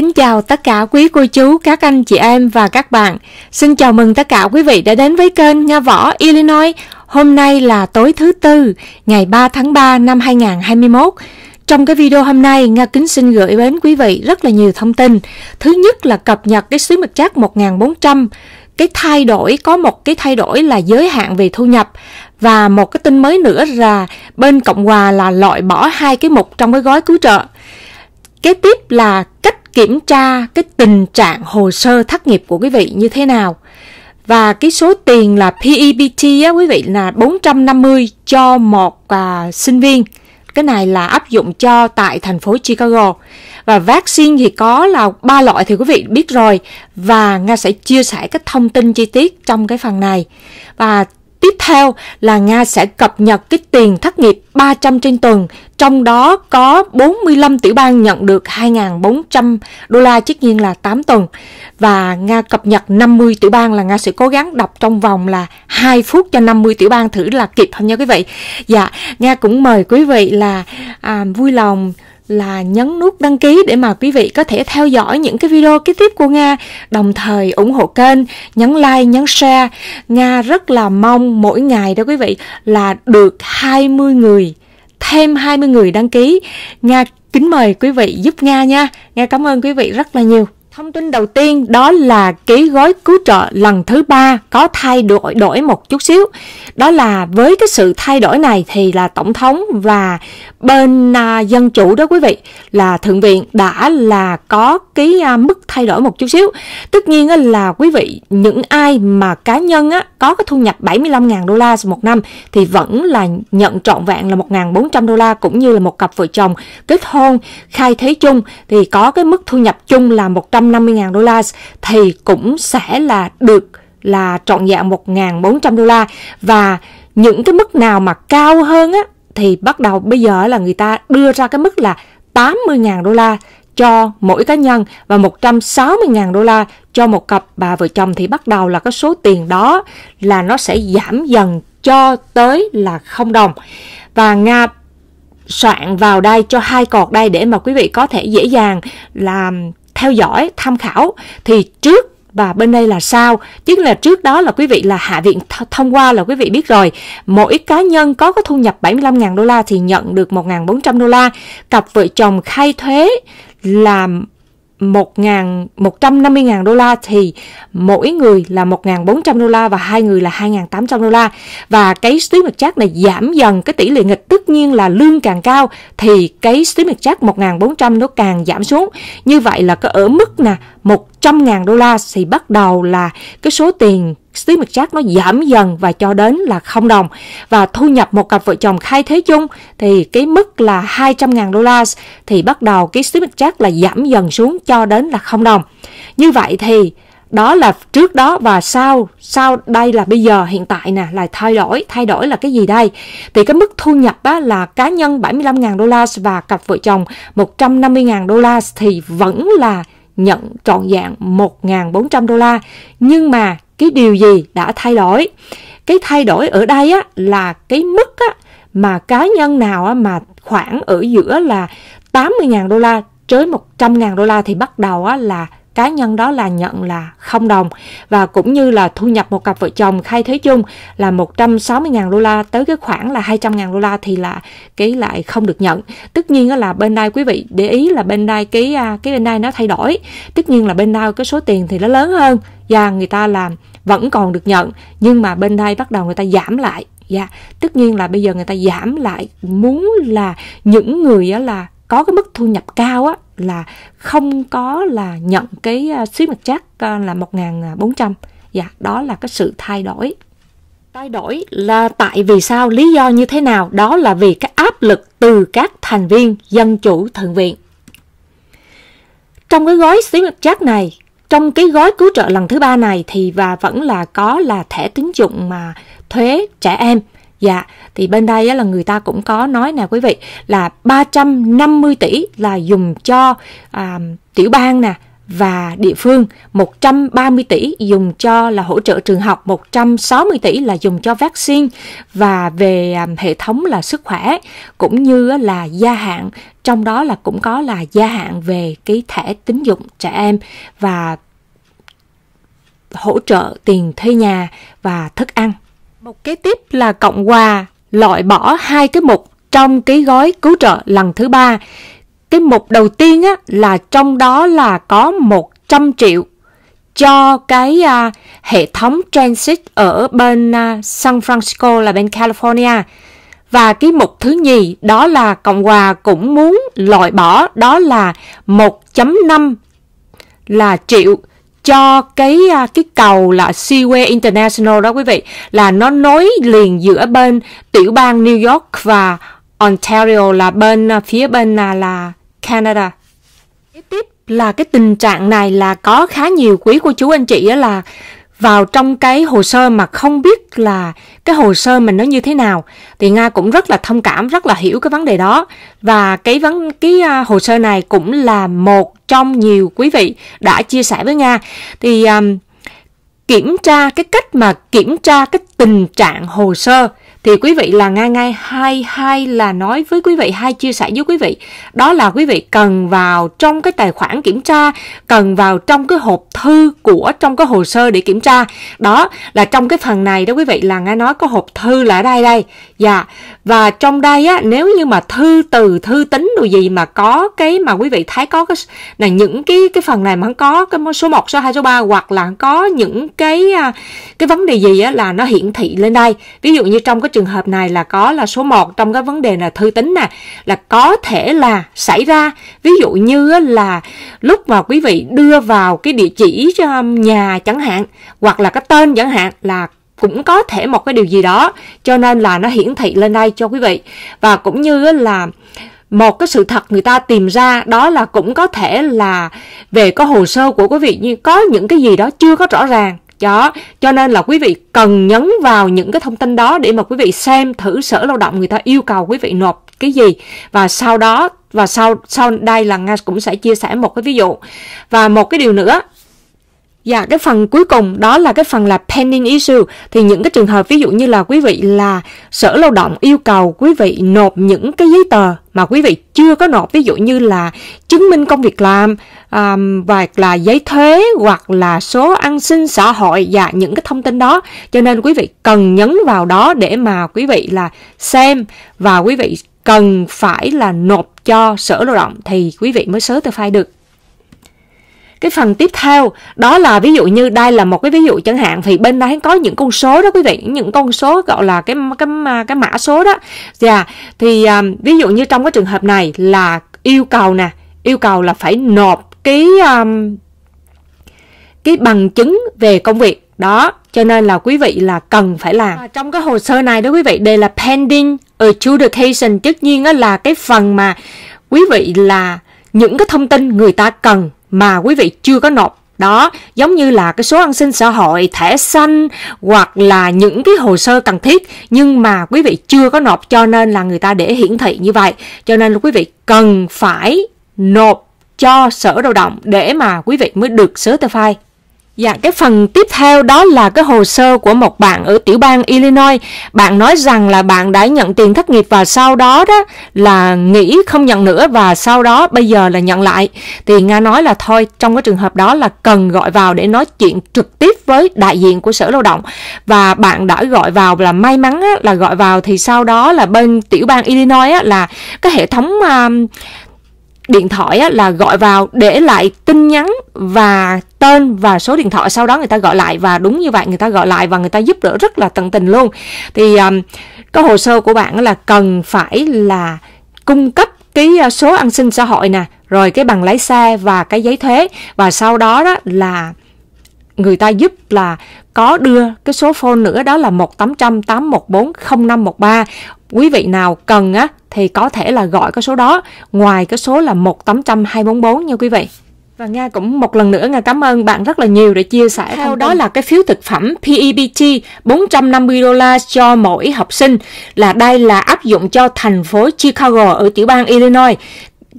Kính chào tất cả quý cô chú, các anh chị em và các bạn. Xin chào mừng tất cả quý vị đã đến với kênh Nga Võ Illinois. Hôm nay là tối thứ Tư, ngày 3 tháng 3 năm 2021. Trong cái video hôm nay, Nga Kính xin gửi đến quý vị rất là nhiều thông tin. Thứ nhất là cập nhật cái sứ mật trác 1400 cái thay đổi có một cái thay đổi là giới hạn về thu nhập và một cái tin mới nữa là bên cộng hòa là loại bỏ hai cái mục trong cái gói cứu trợ kế tiếp là cách kiểm tra cái tình trạng hồ sơ thất nghiệp của quý vị như thế nào. Và cái số tiền là PEBT á, quý vị là 450 cho một à, sinh viên. Cái này là áp dụng cho tại thành phố Chicago. Và vaccine thì có là ba loại thì quý vị biết rồi. Và Nga sẽ chia sẻ các thông tin chi tiết trong cái phần này. Và Tiếp theo là Nga sẽ cập nhật cái tiền thất nghiệp 300 trên tuần, trong đó có 45 tiểu bang nhận được 2.400 đô la, tất nhiên là 8 tuần. Và Nga cập nhật 50 tiểu bang là Nga sẽ cố gắng đọc trong vòng là 2 phút cho 50 tiểu bang thử là kịp không nha quý vị. Dạ, Nga cũng mời quý vị là à, vui lòng là nhấn nút đăng ký để mà quý vị có thể theo dõi những cái video kế tiếp của Nga, đồng thời ủng hộ kênh, nhấn like, nhấn share. Nga rất là mong mỗi ngày đó quý vị là được 20 người, thêm 20 người đăng ký. Nga kính mời quý vị giúp Nga nha. Nga cảm ơn quý vị rất là nhiều. Thông tin đầu tiên đó là ký gói cứu trợ lần thứ ba có thay đổi đổi một chút xíu. Đó là với cái sự thay đổi này thì là tổng thống và bên à, dân chủ đó quý vị là thượng viện đã là có ký à, mức thay đổi một chút xíu. Tất nhiên là quý vị những ai mà cá nhân á, có cái thu nhập 75.000 đô la một năm thì vẫn là nhận trọn vẹn là 1.400 đô la cũng như là một cặp vợ chồng kết hôn khai thế chung thì có cái mức thu nhập chung là 100 150.000 đô la thì cũng sẽ là được là trọn dạng 1.400 đô la và những cái mức nào mà cao hơn á thì bắt đầu bây giờ là người ta đưa ra cái mức là 80.000 đô la cho mỗi cá nhân và 160.000 đô la cho một cặp bà vợ chồng thì bắt đầu là cái số tiền đó là nó sẽ giảm dần cho tới là không đồng. Và Nga soạn vào đây cho hai cột đây để mà quý vị có thể dễ dàng làm theo dõi, tham khảo thì trước và bên đây là sao chứ là trước đó là quý vị là hạ viện th- thông qua là quý vị biết rồi mỗi cá nhân có cái thu nhập 75.000 đô la thì nhận được 1.400 đô la cặp vợ chồng khai thuế làm 1.000 150.000 đô la thì mỗi người là 1.400 đô la và hai người là 2.800 đô la và cái stimulus chắc này giảm dần cái tỷ lệ nghịch tất nhiên là lương càng cao thì cái stimulus check 1.400 nó càng giảm xuống như vậy là có ở mức là 100.000 đô la thì bắt đầu là cái số tiền Steve McJack nó giảm dần và cho đến là không đồng. Và thu nhập một cặp vợ chồng khai thế chung thì cái mức là 200.000 đô la thì bắt đầu cái Steve McJack là giảm dần xuống cho đến là không đồng. Như vậy thì đó là trước đó và sau sau đây là bây giờ hiện tại nè là thay đổi thay đổi là cái gì đây thì cái mức thu nhập á, là cá nhân 75.000 đô la và cặp vợ chồng 150.000 đô la thì vẫn là nhận trọn dạng 1.400 đô la nhưng mà cái điều gì đã thay đổi cái thay đổi ở đây á là cái mức á mà cá nhân nào á mà khoảng ở giữa là 80.000 đô la tới 100.000 đô la thì bắt đầu á là cá nhân đó là nhận là không đồng và cũng như là thu nhập một cặp vợ chồng khai thuế chung là 160.000 đô la tới cái khoảng là 200.000 đô la thì là cái lại không được nhận. Tất nhiên là bên đây quý vị để ý là bên đây cái à, cái bên đây nó thay đổi. Tất nhiên là bên đây cái số tiền thì nó lớn hơn và dạ, người ta làm vẫn còn được nhận nhưng mà bên đây bắt đầu người ta giảm lại dạ tất nhiên là bây giờ người ta giảm lại muốn là những người á là có cái mức thu nhập cao á là không có là nhận cái à, xí mặt chắc à, là 1.400 à, dạ đó là cái sự thay đổi thay đổi là tại vì sao lý do như thế nào đó là vì cái áp lực từ các thành viên dân chủ thượng viện trong cái gói xí mặt chắc này trong cái gói cứu trợ lần thứ ba này thì và vẫn là có là thẻ tín dụng mà thuế trẻ em Dạ, thì bên đây là người ta cũng có nói nè quý vị là 350 tỷ là dùng cho à, tiểu bang nè, và địa phương 130 tỷ dùng cho là hỗ trợ trường học 160 tỷ là dùng cho vaccine và về à, hệ thống là sức khỏe cũng như là gia hạn trong đó là cũng có là gia hạn về cái thẻ tín dụng trẻ em và hỗ trợ tiền thuê nhà và thức ăn một kế tiếp là cộng hòa loại bỏ hai cái mục trong cái gói cứu trợ lần thứ ba cái mục đầu tiên á, là trong đó là có 100 triệu cho cái à, hệ thống transit ở bên à, San Francisco là bên California. Và cái mục thứ nhì đó là Cộng hòa cũng muốn loại bỏ đó là 1.5 là triệu cho cái à, cái cầu là Seaway International đó quý vị là nó nối liền giữa bên tiểu bang New York và Ontario là bên à, phía bên à, là Canada. Kế tiếp là cái tình trạng này là có khá nhiều quý cô chú anh chị là vào trong cái hồ sơ mà không biết là cái hồ sơ mình nó như thế nào thì nga cũng rất là thông cảm rất là hiểu cái vấn đề đó và cái vấn cái à, hồ sơ này cũng là một trong nhiều quý vị đã chia sẻ với nga thì um, kiểm tra cái cách mà kiểm tra cái tình trạng hồ sơ thì quý vị là ngay ngay hai hai là nói với quý vị hai chia sẻ với quý vị đó là quý vị cần vào trong cái tài khoản kiểm tra cần vào trong cái hộp thư của trong cái hồ sơ để kiểm tra đó là trong cái phần này đó quý vị là ngay nói có hộp thư là ở đây đây dạ và trong đây á nếu như mà thư từ thư tính đồ gì mà có cái mà quý vị thấy có cái là những cái cái phần này mà không có cái số 1, số 2, số 3 hoặc là có những cái à, cái vấn đề gì á là nó hiển thị lên đây ví dụ như trong cái trường hợp này là có là số 1 trong cái vấn đề là thư tính nè là có thể là xảy ra ví dụ như là lúc mà quý vị đưa vào cái địa chỉ cho um, nhà chẳng hạn hoặc là cái tên chẳng hạn là cũng có thể một cái điều gì đó cho nên là nó hiển thị lên đây cho quý vị và cũng như là một cái sự thật người ta tìm ra đó là cũng có thể là về có hồ sơ của quý vị như có những cái gì đó chưa có rõ ràng đó cho nên là quý vị cần nhấn vào những cái thông tin đó để mà quý vị xem thử sở lao động người ta yêu cầu quý vị nộp cái gì và sau đó và sau sau đây là nga cũng sẽ chia sẻ một cái ví dụ và một cái điều nữa Dạ, cái phần cuối cùng đó là cái phần là pending issue. Thì những cái trường hợp ví dụ như là quý vị là sở lao động yêu cầu quý vị nộp những cái giấy tờ mà quý vị chưa có nộp ví dụ như là chứng minh công việc làm um, hoặc là giấy thuế hoặc là số an sinh xã hội và dạ, những cái thông tin đó cho nên quý vị cần nhấn vào đó để mà quý vị là xem và quý vị cần phải là nộp cho sở lao động thì quý vị mới sớ tờ certify được cái phần tiếp theo đó là ví dụ như đây là một cái ví dụ chẳng hạn thì bên đây có những con số đó quý vị những con số gọi là cái cái cái mã số đó dạ yeah. thì um, ví dụ như trong cái trường hợp này là yêu cầu nè yêu cầu là phải nộp cái um, cái bằng chứng về công việc đó cho nên là quý vị là cần phải làm à, trong cái hồ sơ này đó quý vị đây là pending adjudication tất nhiên đó là cái phần mà quý vị là những cái thông tin người ta cần mà quý vị chưa có nộp đó giống như là cái số an sinh xã hội thẻ xanh hoặc là những cái hồ sơ cần thiết nhưng mà quý vị chưa có nộp cho nên là người ta để hiển thị như vậy cho nên là quý vị cần phải nộp cho sở lao động để mà quý vị mới được certify Dạ, cái phần tiếp theo đó là cái hồ sơ của một bạn ở tiểu bang Illinois. Bạn nói rằng là bạn đã nhận tiền thất nghiệp và sau đó đó là nghỉ không nhận nữa và sau đó bây giờ là nhận lại. Thì Nga nói là thôi, trong cái trường hợp đó là cần gọi vào để nói chuyện trực tiếp với đại diện của Sở Lao động. Và bạn đã gọi vào là may mắn á, là gọi vào thì sau đó là bên tiểu bang Illinois á, là cái hệ thống um, điện thoại á, là gọi vào để lại tin nhắn và tên và số điện thoại sau đó người ta gọi lại và đúng như vậy người ta gọi lại và người ta giúp đỡ rất là tận tình luôn thì um, cái hồ sơ của bạn là cần phải là cung cấp cái uh, số an sinh xã hội nè rồi cái bằng lái xe và cái giấy thuế và sau đó đó là người ta giúp là có đưa cái số phone nữa đó là 1800 814 0513. Quý vị nào cần á thì có thể là gọi cái số đó ngoài cái số là 1824 nha quý vị. Và Nga cũng một lần nữa Nga cảm ơn bạn rất là nhiều để chia sẻ Theo đó là cái phiếu thực phẩm PEBT 450 đô la cho mỗi học sinh là đây là áp dụng cho thành phố Chicago ở tiểu bang Illinois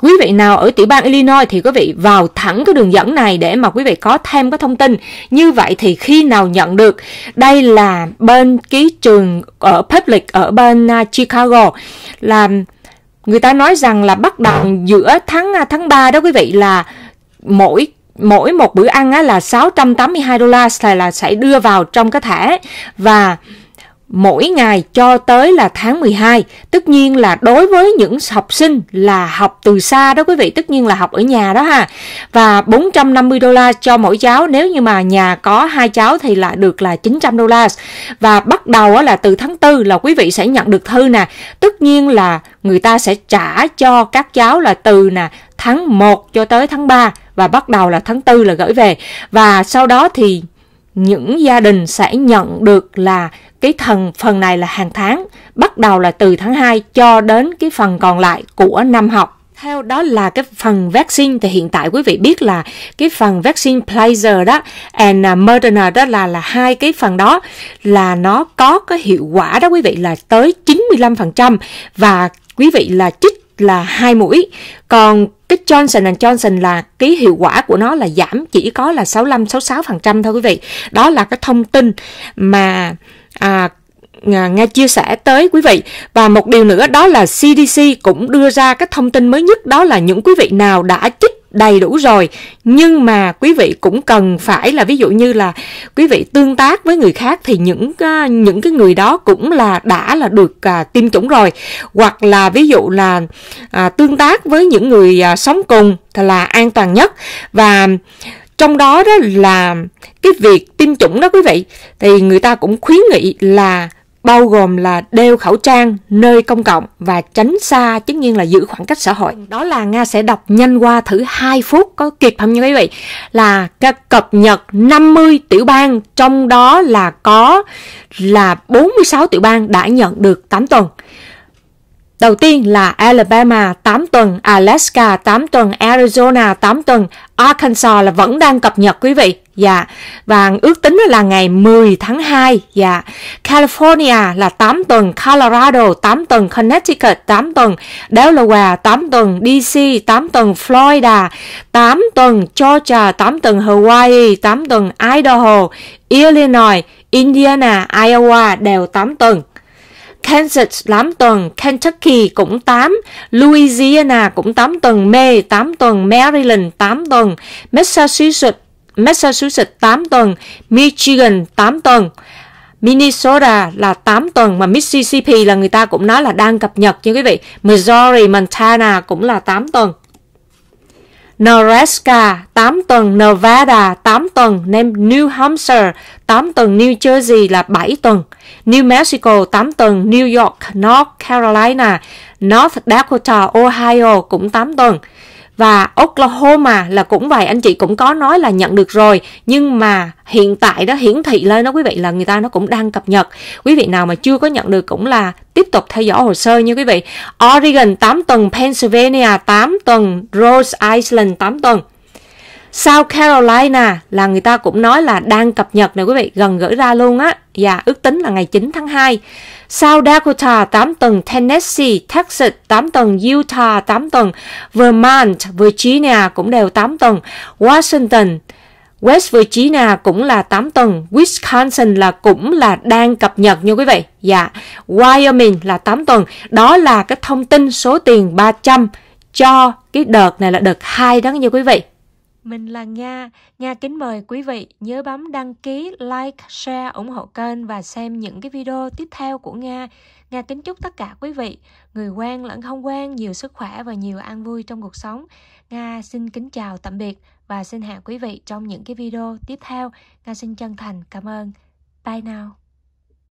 quý vị nào ở tiểu bang Illinois thì quý vị vào thẳng cái đường dẫn này để mà quý vị có thêm cái thông tin. Như vậy thì khi nào nhận được? Đây là bên ký trường ở public ở bên à, Chicago là người ta nói rằng là bắt đầu giữa tháng à, tháng 3 đó quý vị là mỗi mỗi một bữa ăn á, là 682 đô la là, là sẽ đưa vào trong cái thẻ và mỗi ngày cho tới là tháng 12. Tất nhiên là đối với những học sinh là học từ xa đó quý vị, tất nhiên là học ở nhà đó ha. Và 450 đô la cho mỗi cháu, nếu như mà nhà có hai cháu thì là được là 900 đô la. Và bắt đầu là từ tháng 4 là quý vị sẽ nhận được thư nè. Tất nhiên là người ta sẽ trả cho các cháu là từ nè tháng 1 cho tới tháng 3 và bắt đầu là tháng 4 là gửi về. Và sau đó thì những gia đình sẽ nhận được là cái thần phần này là hàng tháng, bắt đầu là từ tháng 2 cho đến cái phần còn lại của năm học theo đó là cái phần vaccine thì hiện tại quý vị biết là cái phần vaccine Pfizer đó and à, Moderna đó là là hai cái phần đó là nó có cái hiệu quả đó quý vị là tới 95% và quý vị là chích là hai mũi còn cái Johnson Johnson là cái hiệu quả của nó là giảm chỉ có là 65 66% thôi quý vị. Đó là cái thông tin mà à, à, Nga chia sẻ tới quý vị và một điều nữa đó là CDC cũng đưa ra cái thông tin mới nhất đó là những quý vị nào đã chích đầy đủ rồi nhưng mà quý vị cũng cần phải là ví dụ như là quý vị tương tác với người khác thì những ờ, những cái người đó cũng là đã là được à, tiêm chủng rồi hoặc là ví dụ là à, tương tác với những người à, sống cùng thì là an toàn nhất và trong đó đó là cái việc tiêm chủng đó quý vị thì người ta cũng khuyến nghị là bao gồm là đeo khẩu trang nơi công cộng và tránh xa tất nhiên là giữ khoảng cách xã hội. Đó là Nga sẽ đọc nhanh qua thử 2 phút có kịp không nha quý vị? Là các cập nhật 50 tiểu bang trong đó là có là 46 tiểu bang đã nhận được 8 tuần. Đầu tiên là Alabama 8 tuần, Alaska 8 tuần, Arizona 8 tuần, Arkansas là vẫn đang cập nhật quý vị. Dạ. Và ước tính là ngày 10 tháng 2. Dạ. California là 8 tuần, Colorado 8 tuần, Connecticut 8 tuần, Delaware 8 tuần, DC 8 tuần, Florida 8 tuần, Georgia 8 tuần, Hawaii 8 tuần, Idaho, Illinois, Indiana, Iowa đều 8 tuần. Kansas 8 tuần, Kentucky cũng 8, Louisiana cũng 8 tuần, Maine 8 tuần, Maryland 8 tuần, Massachusetts Massachusetts 8 tuần, Michigan 8 tuần. Minnesota là 8 tuần mà Mississippi là người ta cũng nói là đang cập nhật như quý vị. Missouri, Montana cũng là 8 tuần. Nebraska 8 tuần, Nevada 8 tuần, New Hampshire 8 tuần, New Jersey là 7 tuần, New Mexico 8 tuần, New York, North Carolina, North Dakota, Ohio cũng 8 tuần và Oklahoma là cũng vậy anh chị cũng có nói là nhận được rồi nhưng mà hiện tại đó hiển thị lên đó quý vị là người ta nó cũng đang cập nhật quý vị nào mà chưa có nhận được cũng là tiếp tục theo dõi hồ sơ như quý vị Oregon 8 tuần Pennsylvania 8 tuần Rose Island 8 tuần South Carolina là người ta cũng nói là đang cập nhật nè quý vị, gần gửi ra luôn á. và dạ, ước tính là ngày 9 tháng 2. South Dakota 8 tuần, Tennessee, Texas 8 tuần, Utah 8 tuần, Vermont, Virginia cũng đều 8 tuần, Washington West Virginia cũng là 8 tuần, Wisconsin là cũng là đang cập nhật nha quý vị. Dạ, Wyoming là 8 tuần. Đó là cái thông tin số tiền 300 cho cái đợt này là đợt 2 đó nha quý vị. Mình là Nga. Nga kính mời quý vị nhớ bấm đăng ký, like, share, ủng hộ kênh và xem những cái video tiếp theo của Nga. Nga kính chúc tất cả quý vị, người quen lẫn không quen nhiều sức khỏe và nhiều an vui trong cuộc sống. Nga xin kính chào tạm biệt và xin hẹn quý vị trong những cái video tiếp theo. Nga xin chân thành cảm ơn. Bye now.